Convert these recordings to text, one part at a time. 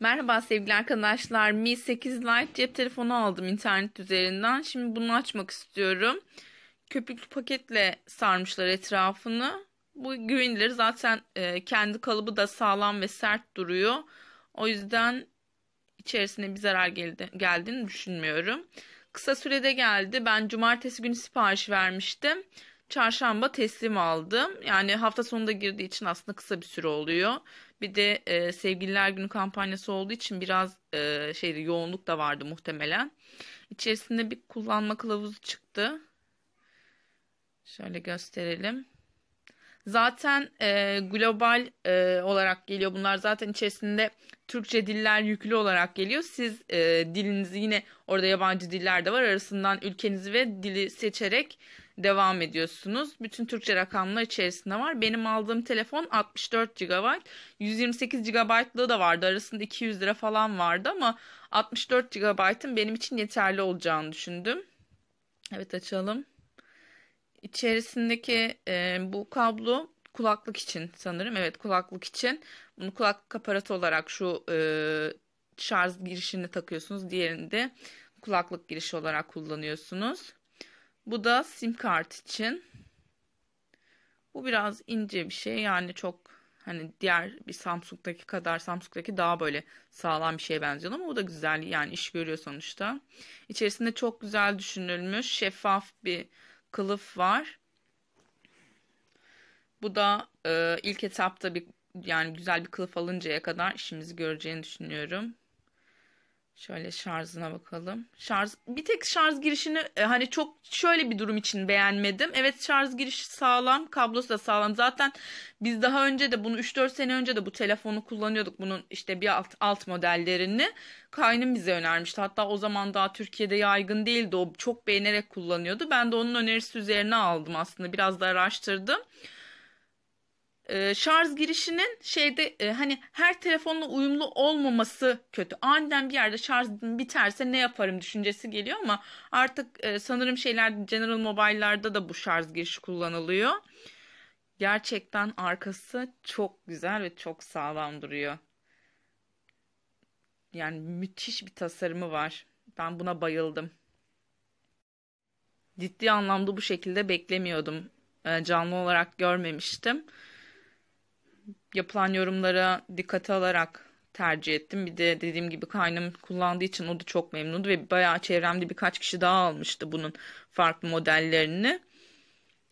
Merhaba sevgili arkadaşlar. Mi 8 Lite cep telefonu aldım internet üzerinden. Şimdi bunu açmak istiyorum. Köpüklü paketle sarmışlar etrafını. Bu güvenilir zaten e, kendi kalıbı da sağlam ve sert duruyor. O yüzden içerisine bir zarar geldi, geldiğini düşünmüyorum. Kısa sürede geldi. Ben cumartesi günü sipariş vermiştim. Çarşamba teslim aldım. Yani hafta sonunda girdiği için aslında kısa bir süre oluyor. Bir de e, Sevgililer Günü kampanyası olduğu için biraz e, şeyde yoğunluk da vardı muhtemelen. İçerisinde bir kullanma kılavuzu çıktı. Şöyle gösterelim. Zaten e, global e, olarak geliyor bunlar. Zaten içerisinde Türkçe diller yüklü olarak geliyor. Siz e, dilinizi yine orada yabancı diller de var. Arasından ülkenizi ve dili seçerek devam ediyorsunuz. Bütün Türkçe rakamlar içerisinde var. Benim aldığım telefon 64 GB. 128 GB'lığı da vardı. Arasında 200 lira falan vardı ama 64 GB'ın benim için yeterli olacağını düşündüm. Evet açalım. İçerisindeki e, bu kablo kulaklık için sanırım. Evet kulaklık için. Bunu kulaklık aparatı olarak şu e, şarj girişini takıyorsunuz. Diğerini de kulaklık girişi olarak kullanıyorsunuz. Bu da sim kart için. Bu biraz ince bir şey. Yani çok hani diğer bir Samsung'daki kadar Samsung'daki daha böyle sağlam bir şeye benziyor ama bu da güzel yani iş görüyor sonuçta. İçerisinde çok güzel düşünülmüş şeffaf bir kılıf var. Bu da e, ilk etapta bir yani güzel bir kılıf alıncaya kadar işimizi göreceğini düşünüyorum. Şöyle şarjına bakalım. Şarj bir tek şarj girişini e, hani çok şöyle bir durum için beğenmedim. Evet şarj girişi sağlam, kablosu da sağlam. Zaten biz daha önce de bunu 3-4 sene önce de bu telefonu kullanıyorduk. Bunun işte bir alt, alt modellerini kaynım bize önermişti. Hatta o zaman daha Türkiye'de yaygın değildi. O çok beğenerek kullanıyordu. Ben de onun önerisi üzerine aldım aslında. Biraz da araştırdım e, şarj girişinin şeyde e, hani her telefonla uyumlu olmaması kötü. Aniden bir yerde şarj biterse ne yaparım düşüncesi geliyor ama artık e, sanırım şeyler General Mobile'larda da bu şarj girişi kullanılıyor. Gerçekten arkası çok güzel ve çok sağlam duruyor. Yani müthiş bir tasarımı var. Ben buna bayıldım. Ciddi anlamda bu şekilde beklemiyordum. E, canlı olarak görmemiştim yapılan yorumlara dikkate alarak tercih ettim. Bir de dediğim gibi kaynım kullandığı için o da çok memnundu ve bayağı çevremde birkaç kişi daha almıştı bunun farklı modellerini.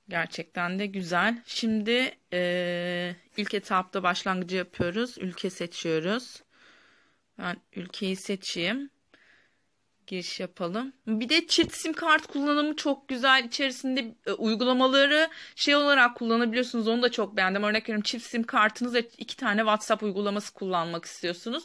Gerçekten de güzel. Şimdi e, ilk etapta başlangıcı yapıyoruz. Ülke seçiyoruz. Ben ülkeyi seçeyim giriş yapalım. Bir de çift sim kart kullanımı çok güzel. İçerisinde e, uygulamaları şey olarak kullanabiliyorsunuz. Onu da çok beğendim. Örnek veriyorum çift sim kartınızla iki tane WhatsApp uygulaması kullanmak istiyorsunuz.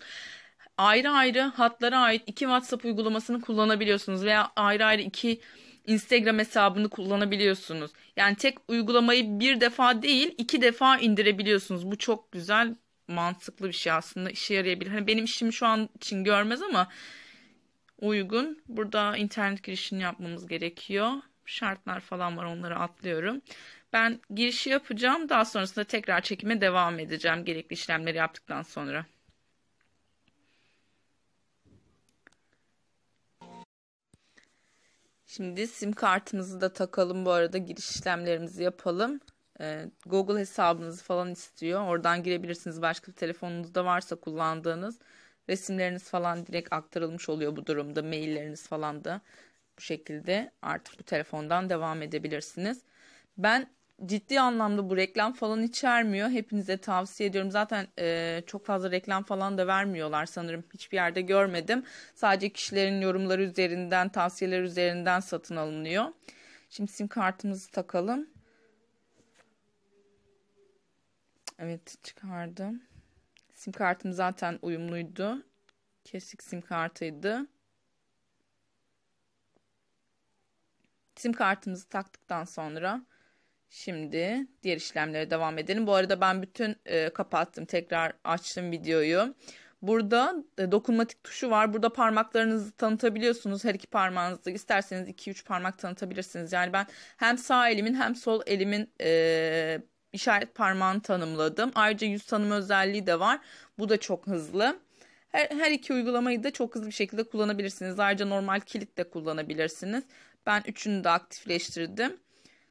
Ayrı ayrı hatlara ait iki WhatsApp uygulamasını kullanabiliyorsunuz veya ayrı ayrı iki Instagram hesabını kullanabiliyorsunuz. Yani tek uygulamayı bir defa değil iki defa indirebiliyorsunuz. Bu çok güzel mantıklı bir şey aslında işe yarayabilir. Hani benim işimi şu an için görmez ama uygun. Burada internet girişini yapmamız gerekiyor. Şartlar falan var onları atlıyorum. Ben girişi yapacağım. Daha sonrasında tekrar çekime devam edeceğim gerekli işlemleri yaptıktan sonra. Şimdi sim kartımızı da takalım bu arada giriş işlemlerimizi yapalım. Ee, Google hesabınızı falan istiyor. Oradan girebilirsiniz. Başka bir telefonunuz da varsa kullandığınız. Resimleriniz falan direkt aktarılmış oluyor bu durumda. Mailleriniz falan da bu şekilde artık bu telefondan devam edebilirsiniz. Ben ciddi anlamda bu reklam falan içermiyor. Hepinize tavsiye ediyorum. Zaten e, çok fazla reklam falan da vermiyorlar sanırım. Hiçbir yerde görmedim. Sadece kişilerin yorumları üzerinden, tavsiyeler üzerinden satın alınıyor. Şimdi sim kartımızı takalım. Evet çıkardım. Sim kartım zaten uyumluydu. Kesik sim kartıydı. Sim kartımızı taktıktan sonra şimdi diğer işlemlere devam edelim. Bu arada ben bütün e, kapattım. Tekrar açtım videoyu. Burada e, dokunmatik tuşu var. Burada parmaklarınızı tanıtabiliyorsunuz. Her iki parmağınızı isterseniz 2-3 parmak tanıtabilirsiniz. Yani ben hem sağ elimin hem sol elimin e, işaret parmağını tanımladım. Ayrıca yüz tanıma özelliği de var. Bu da çok hızlı. Her, her iki uygulamayı da çok hızlı bir şekilde kullanabilirsiniz. Ayrıca normal kilit de kullanabilirsiniz. Ben üçünü de aktifleştirdim.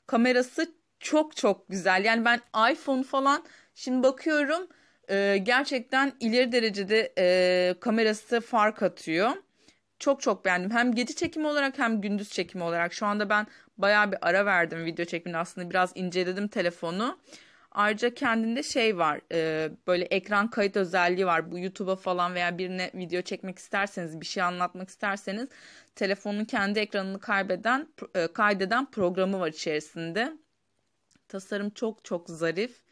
Kamerası çok çok güzel. Yani ben iPhone falan şimdi bakıyorum e, gerçekten ileri derecede e, kamerası fark atıyor. Çok çok beğendim. Hem gece çekimi olarak hem gündüz çekimi olarak. Şu anda ben bayağı bir ara verdim video çekimini aslında biraz inceledim telefonu. Ayrıca kendinde şey var e, böyle ekran kayıt özelliği var. Bu YouTube'a falan veya birine video çekmek isterseniz bir şey anlatmak isterseniz telefonun kendi ekranını kaybeden e, kaydeden programı var içerisinde. Tasarım çok çok zarif.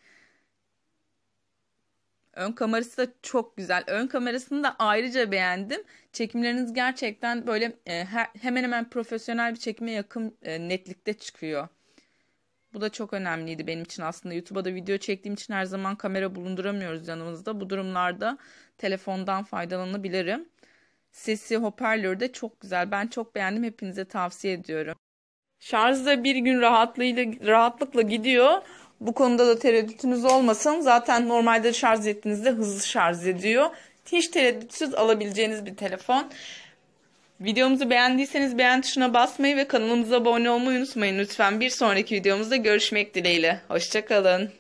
Ön kamerası da çok güzel. Ön kamerasını da ayrıca beğendim. Çekimleriniz gerçekten böyle e, hemen hemen profesyonel bir çekime yakın e, netlikte çıkıyor. Bu da çok önemliydi benim için aslında. YouTube'a da video çektiğim için her zaman kamera bulunduramıyoruz yanımızda. Bu durumlarda telefondan faydalanabilirim. Sesi hoparlörü de çok güzel. Ben çok beğendim. Hepinize tavsiye ediyorum. Şarj da bir gün rahatlığıyla rahatlıkla gidiyor. Bu konuda da tereddütünüz olmasın. Zaten normalde şarj ettiğinizde hızlı şarj ediyor. Hiç tereddütsüz alabileceğiniz bir telefon. Videomuzu beğendiyseniz beğen tuşuna basmayı ve kanalımıza abone olmayı unutmayın lütfen. Bir sonraki videomuzda görüşmek dileğiyle. Hoşçakalın.